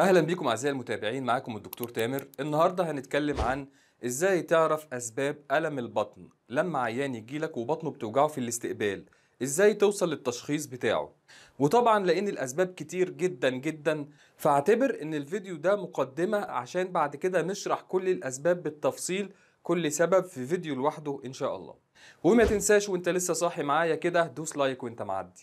اهلا بيكم اعزائي المتابعين معاكم الدكتور تامر النهارده هنتكلم عن ازاي تعرف اسباب الم البطن لما عيان يجي لك وبطنه بتوجعه في الاستقبال ازاي توصل للتشخيص بتاعه وطبعا لان الاسباب كتير جدا جدا فاعتبر ان الفيديو ده مقدمه عشان بعد كده نشرح كل الاسباب بالتفصيل كل سبب في فيديو لوحده ان شاء الله وما تنساش وانت لسه صاحي معايا كده دوس لايك وانت معدي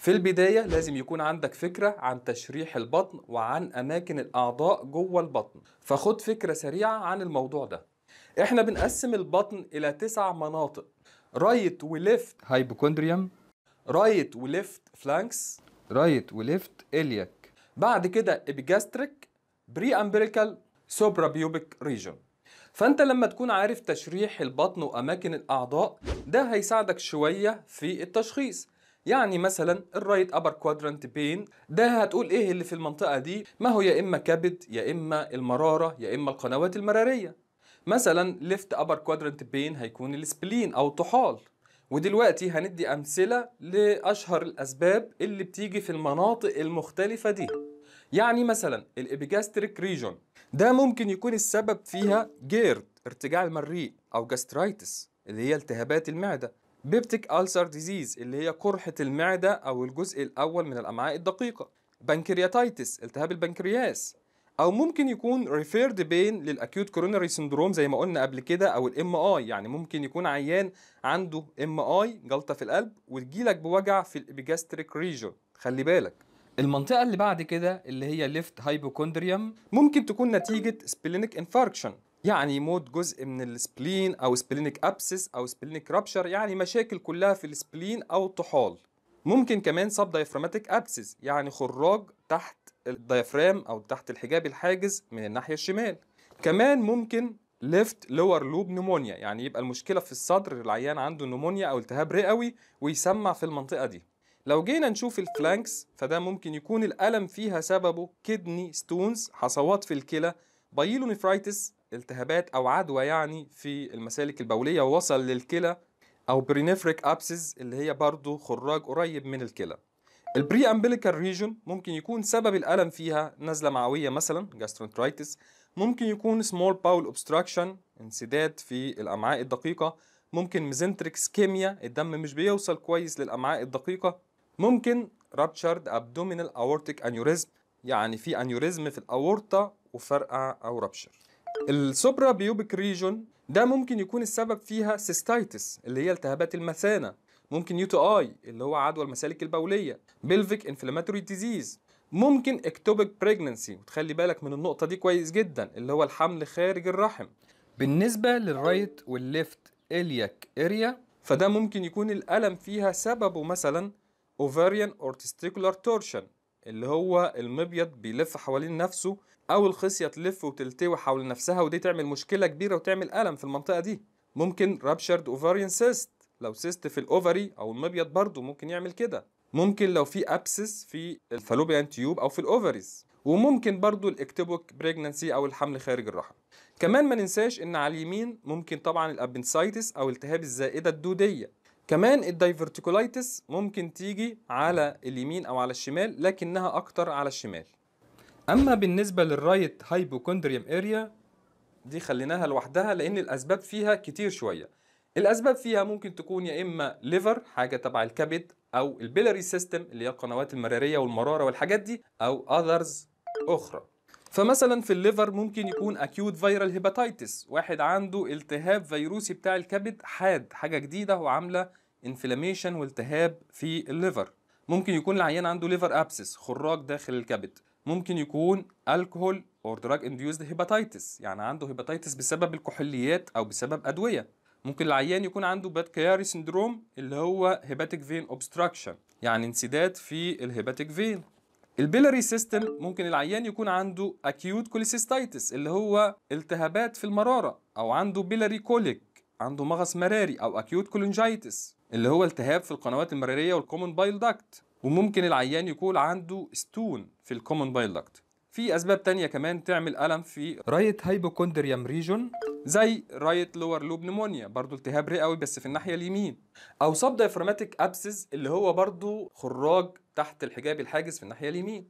في البداية لازم يكون عندك فكرة عن تشريح البطن وعن أماكن الأعضاء جوه البطن فخد فكرة سريعة عن الموضوع ده احنا بنقسم البطن إلى تسع مناطق رايت وليفت هايبوكوندريوم رايت وليفت فلانكس رايت وليفت إلياك بعد كده إبجاستريك بري أمبريكال سوبرا بيوبيك ريجون فانت لما تكون عارف تشريح البطن واماكن الاعضاء ده هيساعدك شويه في التشخيص يعني مثلا الرايت ابر كوادرانت بين ده هتقول ايه اللي في المنطقه دي ما هو يا اما كبد يا اما المراره يا اما القنوات المراريه مثلا ليفت ابر كوادرانت بين هيكون السبلين او طحال ودلوقتي هندي امثله لاشهر الاسباب اللي بتيجي في المناطق المختلفه دي يعني مثلا الابيجاستريك ريجون ده ممكن يكون السبب فيها جيرد ارتجاع المريء او جاسترايتس اللي هي التهابات المعده بيبتيك ألسر ديزيز اللي هي قرحة المعدة أو الجزء الأول من الأمعاء الدقيقة بنكرياتيتس التهاب البنكرياس او ممكن يكون ريفيرد بين للاكيوت كوروناري سندروم زي ما قلنا قبل كده او الام اي يعني ممكن يكون عيان عنده ام اي جلطه في القلب وتجيلك بوجع في الابيجاستريك ريجون خلي بالك المنطقه اللي بعد كده اللي هي ليفت هايبوكوندريوم ممكن تكون نتيجه سبلينيك انفاركشن يعني يموت جزء من السبلين او سبلينك ابسس او سبلينك رابشر يعني مشاكل كلها في السبلين او الطحال ممكن كمان سب دايفراماتيك ابسس يعني خراج تحت الدايفرام او تحت الحجاب الحاجز من الناحيه الشمال كمان ممكن ليفت لور لوب نمونيا يعني يبقى المشكله في الصدر العيان عنده نمونيا او التهاب رئوي ويسمع في المنطقه دي لو جينا نشوف الفلانكس فده ممكن يكون الالم فيها سببه كدني ستونز حصوات في الكلى بايلونيفرايتس التهابات او عدوى يعني في المسالك البوليه ووصل للكلى او برينفريك ابسس اللي هي برضو خراج قريب من الكلى البري امبليكال ريجون ممكن يكون سبب الالم فيها نزله معويه مثلا جاسترونترايتس ممكن يكون سمول باول اوبستراكشن انسداد في الامعاء الدقيقه ممكن ميزنتريك سكيميا الدم مش بيوصل كويس للامعاء الدقيقه ممكن رابتشارد ابدومينال اورتيك انيوريزم يعني في انيوريزم في الاورطه وفرقع او رابشر السوبرا بيوبك ريجون ده ممكن يكون السبب فيها سيستايتس اللي هي التهابات المثانه ممكن يوتو اي اللي هو عدوى المسالك البوليه بيلفيك انفلاماتوري ديزيز ممكن اكتوبك بريجننسي وتخلي بالك من النقطه دي كويس جدا اللي هو الحمل خارج الرحم بالنسبه للرايت والليفت الياك اريا فده ممكن يكون الالم فيها سببه مثلا اوفاريان اورتستيكولار تورشن اللي هو المبيض بيلف حوالين نفسه او الخصيه تلف وتلتوي حول نفسها ودي تعمل مشكله كبيره وتعمل الم في المنطقه دي ممكن رابشرد اوفاريان سيست لو سيست في الاوفري او المبيض برضو ممكن يعمل كده ممكن لو في ابسس في الفالوبيان تيوب او في الاوفريز وممكن برضو الاكتبوك بريجنانسي او الحمل خارج الرحم كمان ما ننساش ان على اليمين ممكن طبعا الابنسايتس او التهاب الزائده الدوديه كمان الدايفرتيكولايتس ممكن تيجي على اليمين او على الشمال لكنها اكتر على الشمال اما بالنسبه للرايت هايبوكوندريوم اريا دي خليناها لوحدها لان الاسباب فيها كتير شويه الاسباب فيها ممكن تكون يا اما ليفر حاجه تبع الكبد او البيلاري سيستم اللي هي القنوات المراريه والمراره والحاجات دي او اذرز اخرى فمثلا في الليفر ممكن يكون اكيوت فيرال هيباتايتس واحد عنده التهاب فيروسي بتاع الكبد حاد حاجه جديده وعامله انفلاميشن والتهاب في الليفر ممكن يكون العيان عنده ليفر ابسس خراج داخل الكبد ممكن يكون الكحول اور دراج انديوزد هيباتايتس يعني عنده هيباتايتس بسبب الكحوليات او بسبب ادويه ممكن العيان يكون عنده باد كياري سندروم اللي هو هيباتيك فين اوبستراكشن يعني انسداد في الهيباتيك فين البيلاري سيستم ممكن العيان يكون عنده اكيوت كوليسيستايتس اللي هو التهابات في المراره او عنده بيلاري كوليك عنده مغص مراري او اكيوت كولنجايتس اللي هو التهاب في القنوات المراريه والكومن بايل داكت وممكن العيان يكون عنده ستون في الكومن بايل داكت في اسباب تانية كمان تعمل الم في رايت هايبوكوندريام ريجون زي رايت لور لوب نيمونيا برضو التهاب رئوي بس في الناحيه اليمين او صب دايفرماتيك ابسس اللي هو برضو خراج تحت الحجاب الحاجز في الناحيه اليمين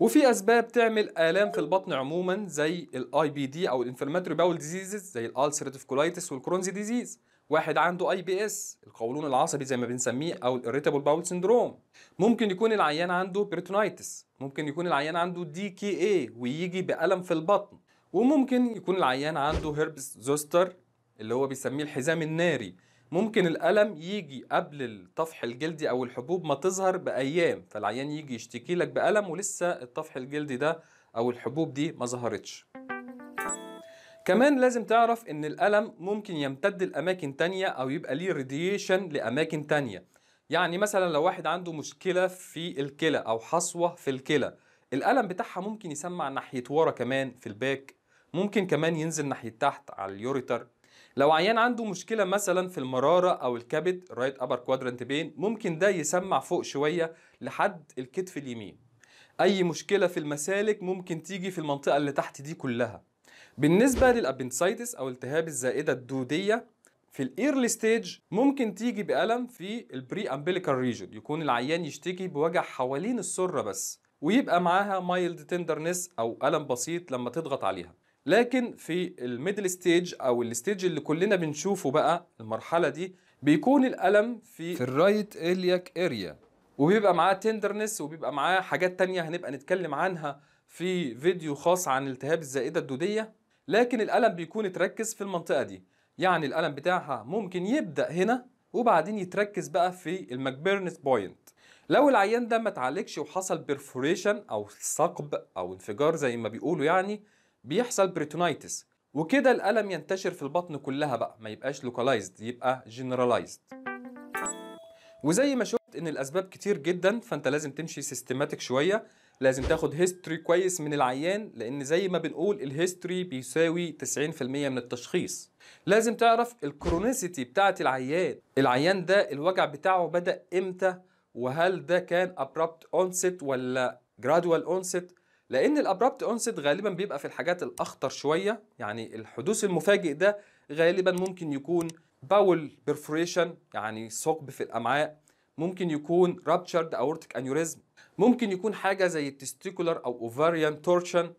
وفي اسباب تعمل الام في البطن عموما زي الاي بي دي او الانفلاماتوري باول ديزيزز زي الالسريتيف كولايتس والكرونزي ديزيز واحد عنده اي بي اس القولون العصبي زي ما بنسميه او الريتابل باول سندروم ممكن يكون العيان عنده بريتونايتس ممكن يكون العيان عنده دي كي اي ويجي بالم في البطن وممكن يكون العيان عنده هيربس زوستر اللي هو بيسميه الحزام الناري ممكن الألم يجي قبل الطفح الجلدي أو الحبوب ما تظهر بأيام فالعيان يجي يشتكي لك بألم ولسه الطفح الجلدي ده أو الحبوب دي ما ظهرتش كمان لازم تعرف ان الالم ممكن يمتد لاماكن تانية او يبقى ليه راديشن لاماكن تانية يعني مثلا لو واحد عنده مشكله في الكلى او حصوه في الكلى الالم بتاعها ممكن يسمع ناحيه ورا كمان في الباك ممكن كمان ينزل ناحيه تحت على اليوريتر لو عيان عنده مشكلة مثلا في المرارة أو الكبد رايت أبر كوادرانت بين ممكن ده يسمع فوق شوية لحد الكتف اليمين أي مشكلة في المسالك ممكن تيجي في المنطقة اللي تحت دي كلها بالنسبه للابندسايتس او التهاب الزائده الدوديه في الايرلي ستيج ممكن تيجي بالم في البري امبليكال ريجن يكون العيان يشتكي بوجع حوالين السره بس ويبقى معاها مايلد تندرنس او الم بسيط لما تضغط عليها لكن في الميدل ستيج او الستيج اللي كلنا بنشوفه بقى المرحله دي بيكون الالم في في الرايت الياك اريا وبيبقى معاه تندرنس وبيبقى معاه حاجات تانية هنبقى نتكلم عنها في فيديو خاص عن التهاب الزائده الدوديه لكن الألم بيكون اتركز في المنطقه دي يعني الألم بتاعها ممكن يبدا هنا وبعدين يتركز بقى في المكبيرنس بوينت لو العيان ده ما اتعالجش وحصل بيرفوريشن او ثقب او انفجار زي ما بيقولوا يعني بيحصل بريتونايتس وكده الالم ينتشر في البطن كلها بقى ما يبقاش لوكالايزد يبقى جنرالايزد وزي ما شفت ان الاسباب كتير جدا فانت لازم تمشي سيستماتيك شويه لازم تاخد هيستوري كويس من العيان لان زي ما بنقول الهيستوري بيساوي 90% من التشخيص لازم تعرف الكرونيسيتي بتاعه العيان العيان ده الوجع بتاعه بدا امتى وهل ده كان ابربت اونست ولا جرادوال اونست لان الابربت اونست غالبا بيبقى في الحاجات الاخطر شويه يعني الحدوث المفاجئ ده غالبا ممكن يكون باول بيرفوريشن يعني ثقب في الامعاء ممكن يكون رابتشرد اورتيك انيوريزم ممكن يكون حاجه زي التستيكولار او اوفاريان تورشن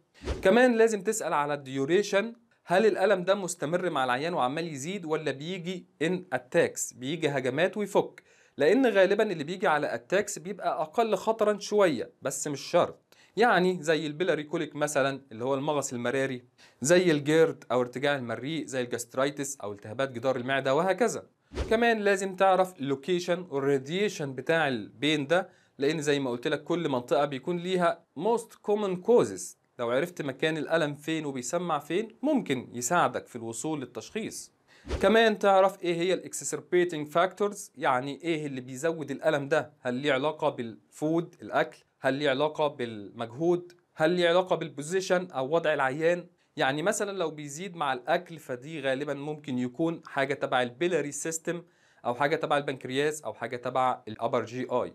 كمان لازم تسال على الديوريشن هل الالم ده مستمر مع العيان وعمال يزيد ولا بيجي ان اتاكس بيجي هجمات ويفك لان غالبا اللي بيجي على اتاكس بيبقى اقل خطرا شويه بس مش شرط يعني زي البيلاري كوليك مثلا اللي هو المغص المراري زي الجيرد او ارتجاع المريء زي الجاسترايتس او التهابات جدار المعده وهكذا كمان لازم تعرف اللوكيشن والراديشن بتاع البين ده لان زي ما قلت لك كل منطقه بيكون ليها موست كومن كوزز لو عرفت مكان الألم فين وبيسمع فين ممكن يساعدك في الوصول للتشخيص كمان تعرف ايه هي الاكسسربيتنج فاكتورز يعني ايه اللي بيزود الألم ده هل ليه علاقة بالفود الأكل هل ليه علاقة بالمجهود هل ليه علاقة بالبوزيشن أو وضع العيان يعني مثلا لو بيزيد مع الاكل فدي غالبا ممكن يكون حاجه تبع البيلاري سيستم او حاجه تبع البنكرياس او حاجه تبع الابر جي اي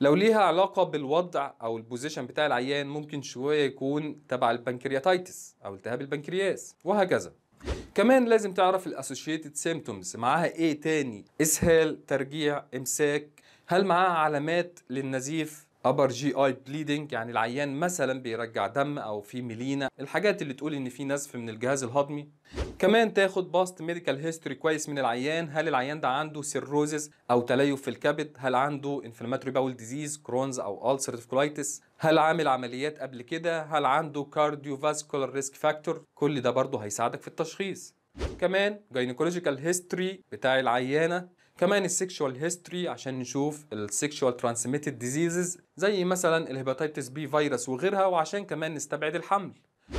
لو ليها علاقة بالوضع أو البوزيشن بتاع العيان ممكن شوية يكون تبع البنكرياتايتس أو التهاب البنكرياس وهكذا كمان لازم تعرف الاسوشيتد سيمتومز معاها ايه تاني اسهال ترجيع امساك هل معاها علامات للنزيف ابر جي اي بليدنج يعني العيان مثلا بيرجع دم او في ميلينا الحاجات اللي تقول ان في نزف من الجهاز الهضمي كمان تاخد باست ميديكال هيستوري كويس من العيان هل العيان ده عنده سيروزز او تليف في الكبد هل عنده انفلاماتوري باول ديزيز كرونز او ulcerative كولايتس هل عامل عمليات قبل كده هل عنده كارديو فاسكولار ريسك فاكتور كل ده برضه هيساعدك في التشخيص كمان جاينيكولوجيكال هيستوري بتاع العيانه كمان السكشوال هيستوري عشان نشوف السكشوال ترانسميتد ديزيزز زي مثلا الهيباتيتس بي فيروس وغيرها وعشان كمان نستبعد الحمل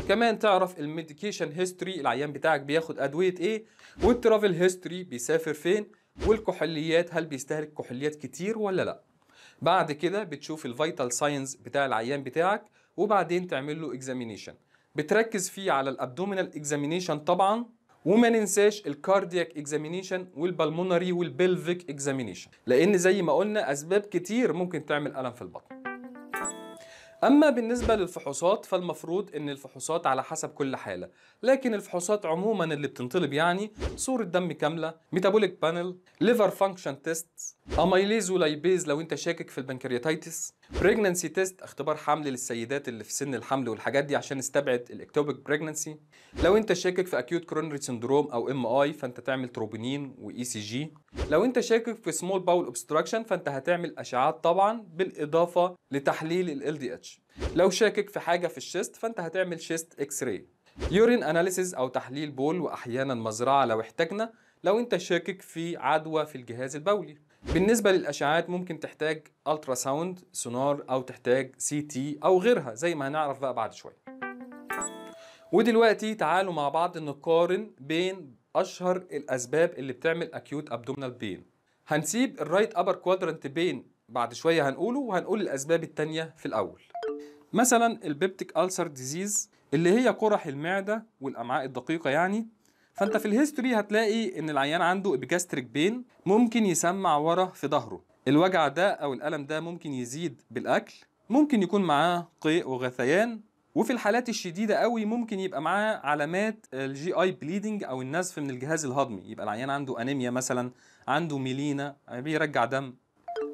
كمان تعرف الميديكيشن هيستوري العيان بتاعك بياخد ادويه ايه والترافل هيستوري بيسافر فين والكحوليات هل بيستهلك كحوليات كتير ولا لا بعد كده بتشوف الفيتال ساينز بتاع العيان بتاعك وبعدين تعمل له اكزامينيشن بتركز فيه على الابدومينال اكزامينيشن طبعا وما ننساش الكاردياك اكزامينيشن والبلمونري والبلفيك اكزامينيشن لان زي ما قلنا اسباب كتير ممكن تعمل الم في البطن اما بالنسبه للفحوصات فالمفروض ان الفحوصات على حسب كل حاله لكن الفحوصات عموما اللي بتنطلب يعني صوره دم كامله ميتابوليك بانل ليفر فانكشن تيست اميليز ولايبيز لو انت شاكك في البنكرياتيتس بريجنانسي تيست اختبار حمل للسيدات اللي في سن الحمل والحاجات دي عشان نستبعد الاكتوبيك بريجنانسي لو انت شاكك في اكيوت كورونري سندروم او ام اي فانت تعمل تروبينين واي سي جي لو انت شاكك في سمول باول اوبستراكشن فانت هتعمل اشعاعات طبعا بالاضافه لتحليل ال دي اتش لو شاكك في حاجه في الشيست فانت هتعمل شيست اكس راي يورين اناليسيز او تحليل بول واحيانا مزرعه لو احتاجنا لو انت شاكك في عدوى في الجهاز البولي بالنسبة للأشعاعات ممكن تحتاج ألترا ساوند سونار أو تحتاج سي تي أو غيرها زي ما هنعرف بقى بعد شوية ودلوقتي تعالوا مع بعض نقارن بين أشهر الأسباب اللي بتعمل أكيوت أبدومينال بين هنسيب الرايت أبر كوادرنت بين بعد شوية هنقوله وهنقول الأسباب التانية في الأول مثلا البيبتيك ألسر ديزيز اللي هي قرح المعدة والأمعاء الدقيقة يعني فانت في الهيستوري هتلاقي ان العيان عنده ابيجاستريك بين ممكن يسمع ورا في ظهره الوجع ده او الالم ده ممكن يزيد بالاكل ممكن يكون معاه قيء وغثيان وفي الحالات الشديده قوي ممكن يبقى معاه علامات الجي اي بليدنج او النزف من الجهاز الهضمي يبقى العيان عنده انيميا مثلا عنده ميلينا بيرجع دم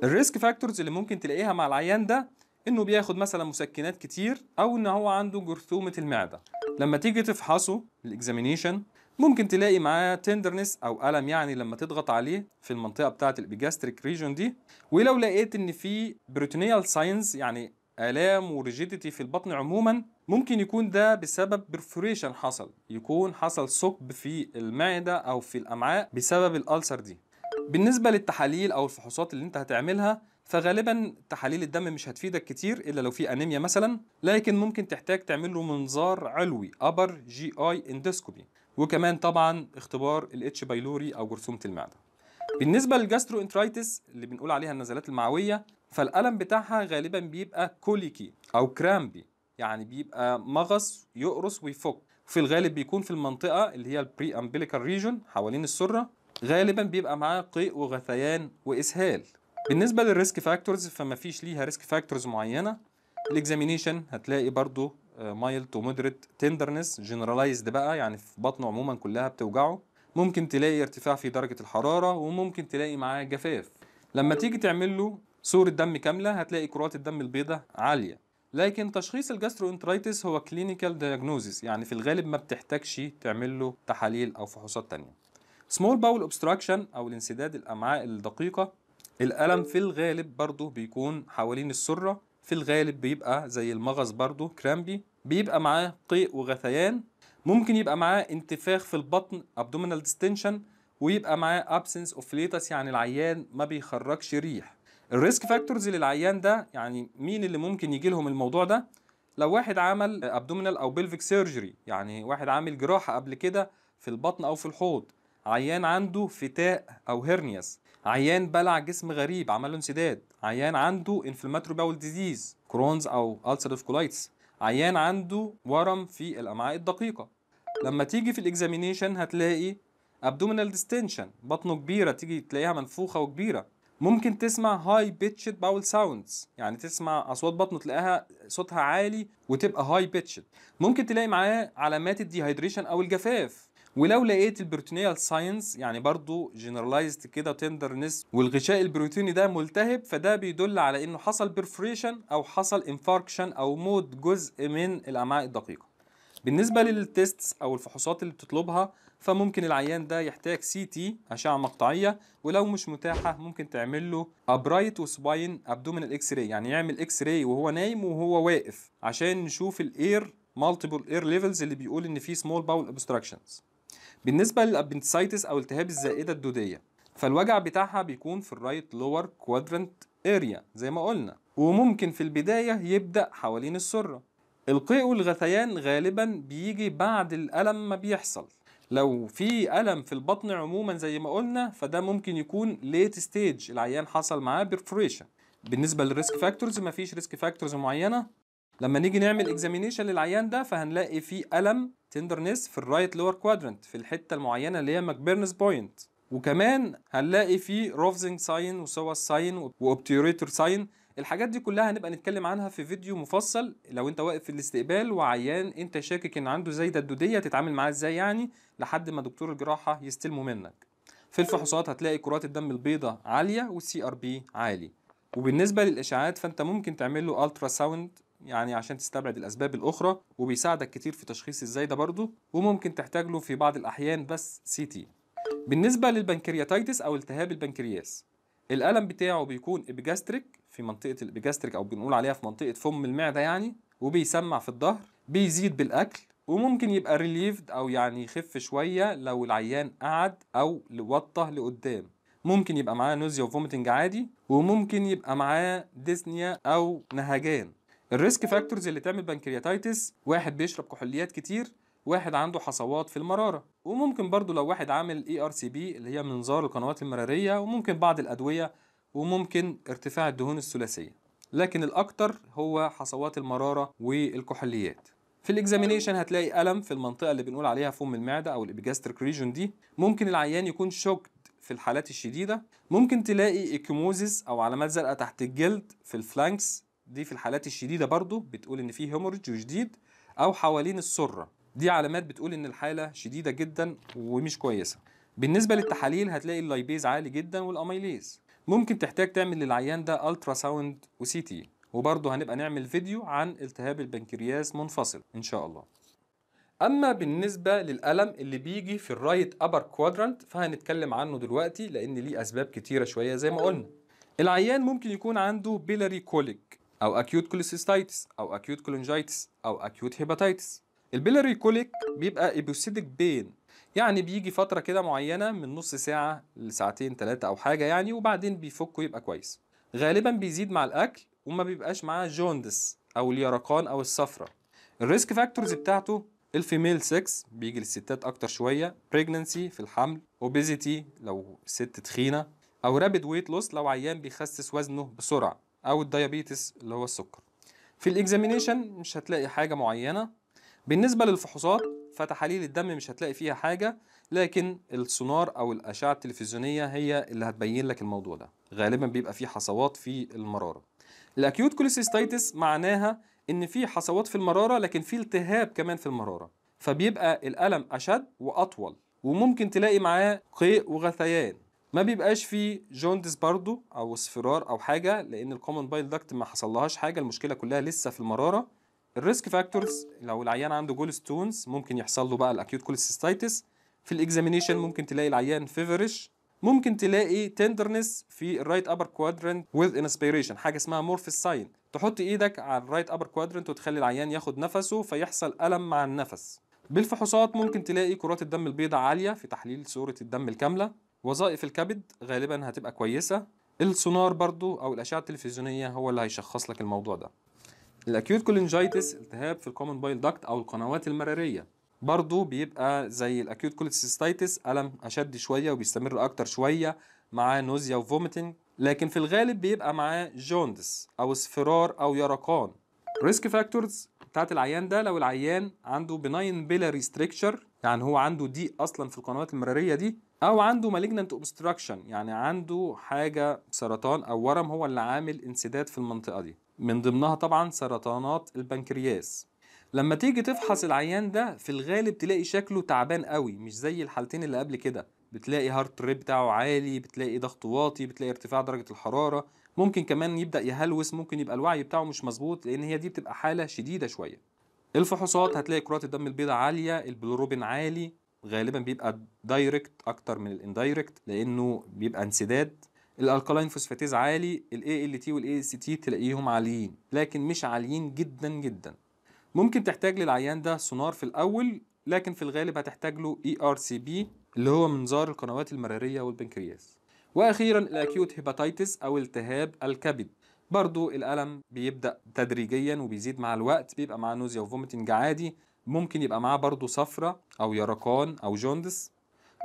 الريسك فاكتورز اللي ممكن تلاقيها مع العيان ده انه بياخد مثلا مسكنات كتير او ان هو عنده جرثومه المعده لما تيجي تفحصه الاكزامينيشن ممكن تلاقي معاه تندرنس او الم يعني لما تضغط عليه في المنطقه بتاعه البيجاستريك ريجون دي ولو لقيت ان في بروتينيال ساينز يعني الام وريجيديتي في البطن عموما ممكن يكون ده بسبب برفوريشن حصل يكون حصل ثقب في المعده او في الامعاء بسبب الالسر دي بالنسبه للتحاليل او الفحوصات اللي انت هتعملها فغالبا تحاليل الدم مش هتفيدك كتير الا لو في انيميا مثلا لكن ممكن تحتاج تعمل له منظار علوي ابر جي اي اندوسكوبي وكمان طبعا اختبار الاتش بايلوري او جرثومه المعده بالنسبه للجاسترو انترايتس اللي بنقول عليها النزلات المعويه فالالم بتاعها غالبا بيبقى كوليكي او كرامبي يعني بيبقى مغص يقرص ويفك في الغالب بيكون في المنطقه اللي هي البري امبليكال ريجون حوالين السره غالبا بيبقى معاه قيء وغثيان واسهال بالنسبه للريسك فاكتورز فما فيش ليها ريسك فاكتورز معينه الاكزامينيشن هتلاقي برضو مايلد تو مودريت تندرنس جنراليزد بقى يعني في بطنه عموما كلها بتوجعه ممكن تلاقي ارتفاع في درجه الحراره وممكن تلاقي معاه جفاف لما تيجي تعمل له صوره دم كامله هتلاقي كرات الدم البيضاء عاليه لكن تشخيص الجاستروانترايتس هو كلينيكال دايجنوزيس يعني في الغالب ما بتحتاجش تعمل له تحاليل او فحوصات تانية سمول باول اوبستراكشن او الانسداد الامعاء الدقيقه الالم في الغالب برضه بيكون حوالين السره في الغالب بيبقى زي المغص برضو كرامبي بيبقى معاه قيء وغثيان ممكن يبقى معاه انتفاخ في البطن abdominal distension ويبقى معاه absence of flatus يعني العيان ما بيخرجش ريح الريسك فاكتورز للعيان ده يعني مين اللي ممكن يجي لهم الموضوع ده لو واحد عمل ابدومينال او بلفيك سيرجري يعني واحد عامل جراحه قبل كده في البطن او في الحوض عيان عنده فتاء او هيرنياس عيان بلع جسم غريب عمل له انسداد عيان عنده انفلاماتوري باول ديزيز كرونز او ulcerative كولايتس عيان عنده ورم في الامعاء الدقيقه لما تيجي في الاكزامينيشن هتلاقي ابدومينال ديستنشن بطنه كبيره تيجي تلاقيها منفوخه وكبيره ممكن تسمع هاي بيتشد باول ساوندز يعني تسمع اصوات بطنه تلاقيها صوتها عالي وتبقى هاي بيتشد ممكن تلاقي معاه علامات الديهايدريشن او الجفاف ولو لقيت البروتينيال ساينس يعني برضو جنرالايزد كده تندرنس والغشاء البروتيني ده ملتهب فده بيدل على انه حصل برفريشن او حصل انفاركشن او موت جزء من الامعاء الدقيقه بالنسبه للتيستس او الفحوصات اللي بتطلبها فممكن العيان ده يحتاج سي تي اشعه مقطعيه ولو مش متاحه ممكن تعمل له ابرايت وسباين ابدومينال اكس راي يعني يعمل اكس راي وهو نايم وهو واقف عشان نشوف الاير مالتيبل اير ليفلز اللي بيقول ان في سمول باول ابستراكشنز بالنسبه للابنتسايتس او التهاب الزائده الدوديه فالوجع بتاعها بيكون في الرايت لور كوادرنت اريا زي ما قلنا وممكن في البدايه يبدا حوالين السره القيء والغثيان غالبا بيجي بعد الالم ما بيحصل لو في الم في البطن عموما زي ما قلنا فده ممكن يكون ليت ستيج العيان حصل معاه بيرفوريشن بالنسبه للريسك فاكتورز مفيش ريسك فاكتورز معينه لما نيجي نعمل اكزامينيشن للعيان ده فهنلاقي فيه الم تندرنس في الرايت لور كوادرنت في الحته المعينه اللي هي ماكبيرنس بوينت وكمان هنلاقي فيه روفزنج ساين وسوا ساين واوبتيوريتور ساين الحاجات دي كلها هنبقى نتكلم عنها في فيديو مفصل لو انت واقف في الاستقبال وعيان انت شاكك ان عنده زي الدودية تتعامل معاه ازاي يعني لحد ما دكتور الجراحه يستلمه منك في الفحوصات هتلاقي كرات الدم البيضاء عاليه والسي ار بي عالي وبالنسبه للاشعاعات فانت ممكن تعمل له الترا ساوند يعني عشان تستبعد الأسباب الأخرى وبيساعدك كتير في تشخيص الزايده برضه وممكن تحتاج له في بعض الأحيان بس سي تي بالنسبة للبنكرياتايتس أو التهاب البنكرياس الألم بتاعه بيكون ابيجاستريك في منطقة الابيجاستريك أو بنقول عليها في منطقة فم المعدة يعني وبيسمع في الظهر بيزيد بالأكل وممكن يبقى ريليفد أو يعني يخف شوية لو العيان قعد أو وطه لقدام ممكن يبقى معاه نوزيا وفوميتنج عادي وممكن يبقى معاه ديسنيا أو نهجان الريسك فاكتورز اللي تعمل بنكرياتيتس واحد بيشرب كحوليات كتير واحد عنده حصوات في المراره وممكن برضو لو واحد عامل اي ار سي بي اللي هي منظار القنوات المراريه وممكن بعض الادويه وممكن ارتفاع الدهون الثلاثيه لكن الاكتر هو حصوات المراره والكحوليات في الاكزامينيشن هتلاقي الم في المنطقه اللي بنقول عليها فم المعده او الابيجاستريك ريجون دي ممكن العيان يكون شوك في الحالات الشديده ممكن تلاقي ايكيموزيس او علامات زرقاء تحت الجلد في الفلانكس دي في الحالات الشديده برضو بتقول ان في هيموريج وشديد او حوالين السره دي علامات بتقول ان الحاله شديده جدا ومش كويسه بالنسبه للتحاليل هتلاقي اللايبيز عالي جدا والاميليز ممكن تحتاج تعمل للعيان ده الترا ساوند وسي تي وبرضه هنبقى نعمل فيديو عن التهاب البنكرياس منفصل ان شاء الله اما بالنسبه للالم اللي بيجي في الرايت ابر كوادرانت فهنتكلم عنه دلوقتي لان ليه اسباب كتيره شويه زي ما قلنا العيان ممكن يكون عنده بيلاري كوليك او اكيوت كوليسيستايتس او اكيوت كولونجايتس او اكيوت هيباتايتس البيلاري كوليك بيبقى ايبوسيدك بين يعني بيجي فتره كده معينه من نص ساعه لساعتين ثلاثه او حاجه يعني وبعدين بيفك ويبقى كويس غالبا بيزيد مع الاكل وما بيبقاش معاه جوندس او اليرقان او الصفرة الريسك فاكتورز بتاعته الفيميل سكس بيجي للستات اكتر شويه بريجننسي في الحمل اوبيزيتي لو ست تخينه او رابيد ويت لوس لو عيان بيخسس وزنه بسرعه او الديابيتس اللي هو السكر في الاكزامينيشن مش هتلاقي حاجه معينه بالنسبه للفحوصات فتحاليل الدم مش هتلاقي فيها حاجه لكن السونار او الاشعه التلفزيونيه هي اللي هتبين لك الموضوع ده غالبا بيبقى فيه حصوات في المراره الاكيوت كوليسيستايتس معناها ان في حصوات في المراره لكن في التهاب كمان في المراره فبيبقى الالم اشد واطول وممكن تلاقي معاه قيء وغثيان ما بيبقاش فيه جوندس برضو او اصفرار او حاجه لان الكومن بايل داكت ما حصلهاش حاجه المشكله كلها لسه في المراره الريسك فاكتورز لو العيان عنده جول ستونز ممكن يحصل له بقى الاكيوت كوليسيستايتس في الاكزامينشن ممكن تلاقي العيان فيفرش ممكن تلاقي تندرنس في الرايت ابر كوادرنت وذ انسبيريشن حاجه اسمها مورفيس ساين تحط ايدك على الرايت ابر كوادرنت وتخلي العيان ياخد نفسه فيحصل الم مع النفس بالفحوصات ممكن تلاقي كرات الدم البيضاء عاليه في تحليل صوره الدم الكامله وظائف الكبد غالبا هتبقى كويسه السونار برضو او الاشعه التلفزيونيه هو اللي هيشخص لك الموضوع ده الاكيوت كولينجايتس التهاب في الكومن بايل داكت او القنوات المراريه برضو بيبقى زي الاكيوت كوليسيستايتس الم اشد شويه وبيستمر اكتر شويه معاه نوزيا وفوميتنج لكن في الغالب بيبقى معاه جوندس او اصفرار او يرقان ريسك فاكتورز بتاعت العيان ده لو العيان عنده بناين بيلاري ستريكشر يعني هو عنده ضيق اصلا في القنوات المراريه دي او عنده مالجنانت اوبستراكشن يعني عنده حاجه سرطان او ورم هو اللي عامل انسداد في المنطقه دي من ضمنها طبعا سرطانات البنكرياس لما تيجي تفحص العيان ده في الغالب تلاقي شكله تعبان قوي مش زي الحالتين اللي قبل كده بتلاقي هارت ريت بتاعه عالي بتلاقي ضغط واطي بتلاقي ارتفاع درجه الحراره ممكن كمان يبدا يهلوس ممكن يبقى الوعي بتاعه مش مظبوط لان هي دي بتبقى حاله شديده شويه الفحوصات هتلاقي كرات الدم البيضاء عاليه البلوروبين عالي غالبا بيبقى دايركت اكتر من الاندايركت لانه بيبقى انسداد الالكالين فوسفاتيز عالي الاي ال تي والاي اس تي تلاقيهم عاليين لكن مش عاليين جدا جدا ممكن تحتاج للعيان ده سونار في الاول لكن في الغالب هتحتاج له اي ار سي بي اللي هو منظار القنوات المراريه والبنكرياس واخيرا الاكيوت هيباتيتس او التهاب الكبد برضو الألم بيبدأ تدريجيا وبيزيد مع الوقت بيبقى معاه نوزيا وفوميتنج عادي ممكن يبقى معاه برضو صفرة أو يرقان أو جوندس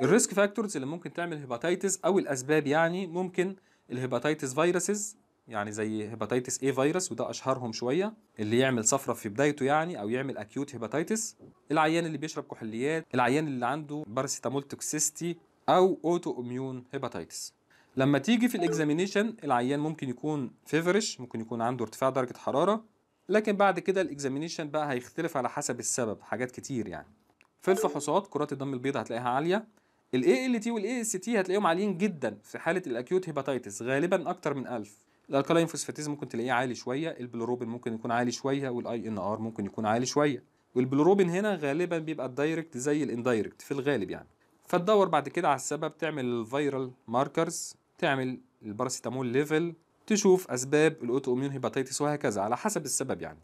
الريسك فاكتورز اللي ممكن تعمل هيباتيتس أو الأسباب يعني ممكن الهيباتيتس فيروسز يعني زي هيباتيتس اي فيروس وده اشهرهم شويه اللي يعمل صفره في بدايته يعني او يعمل اكيوت هيباتيتس العيان اللي بيشرب كحوليات العيان اللي عنده باراسيتامول توكسيستي او اوتو اميون هيباتيتس لما تيجي في الاكزامينيشن العيان ممكن يكون فيفرش ممكن يكون عنده ارتفاع درجه حراره لكن بعد كده الاكزامينيشن بقى هيختلف على حسب السبب حاجات كتير يعني في الفحوصات كرات الدم البيضاء هتلاقيها عاليه الاي ال تي والاي اس تي هتلاقيهم عاليين جدا في حاله الاكيوت هيباتيتس غالبا اكتر من 1000 الالكالين فوسفاتيز ممكن تلاقيه عالي شويه البلوروبين ممكن يكون عالي شويه والاي ان ار ممكن يكون عالي شويه والبلوروبين هنا غالبا بيبقى الدايركت زي الاندايركت في الغالب يعني فتدور بعد كده على السبب تعمل الفيرال ماركرز تعمل الباراسيتامول ليفل تشوف اسباب الاوتو اميون هيباتيتس وهكذا على حسب السبب يعني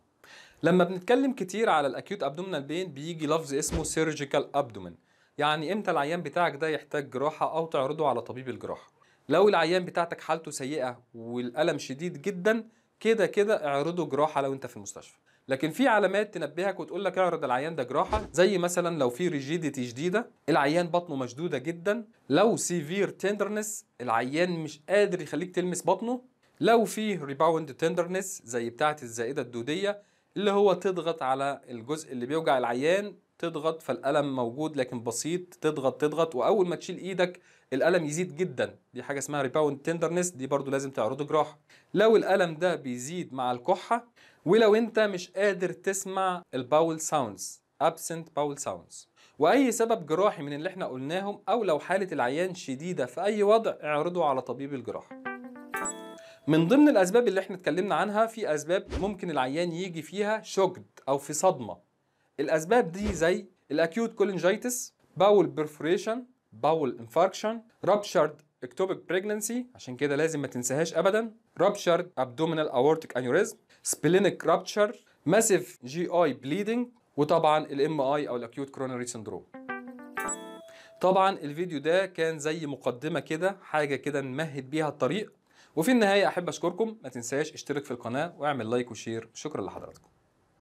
لما بنتكلم كتير على الاكيوت ابدومينال بين بيجي لفظ اسمه سيرجيكال ابدومين يعني امتى العيان بتاعك ده يحتاج جراحه او تعرضه على طبيب الجراحه لو العيان بتاعتك حالته سيئه والالم شديد جدا كده كده اعرضه جراحه لو انت في المستشفى لكن في علامات تنبهك وتقول لك اعرض العيان ده جراحه زي مثلا لو في ريجيديتي شديده العيان بطنه مشدوده جدا لو سيفير تندرنس العيان مش قادر يخليك تلمس بطنه لو في ريباوند تندرنس زي بتاعه الزائده الدوديه اللي هو تضغط على الجزء اللي بيوجع العيان تضغط فالألم موجود لكن بسيط تضغط تضغط وأول ما تشيل إيدك الالم يزيد جدا دي حاجه اسمها ريباوند تندرنس دي برضو لازم تعرضه جراحه لو الالم ده بيزيد مع الكحه ولو انت مش قادر تسمع الباول ساوندز absent باول ساوندز واي سبب جراحي من اللي احنا قلناهم او لو حاله العيان شديده في اي وضع اعرضه على طبيب الجراحه من ضمن الاسباب اللي احنا اتكلمنا عنها في اسباب ممكن العيان يجي فيها شوكد او في صدمه الاسباب دي زي الاكيوت كولنجايتس باول برفوريشن باول انفاركشن رابشرد اكتوبك بريجننسي عشان كده لازم ما تنساهاش ابدا رابشرد ابدومينال اورتيك انيوريزم سبلينك رابتشر ماسيف جي اي بليدنج وطبعا الام اي او الاكيوت كورونري سندروم طبعا الفيديو ده كان زي مقدمه كده حاجه كده نمهد بيها الطريق وفي النهايه احب اشكركم ما تنساش اشترك في القناه واعمل لايك وشير شكرا لحضراتكم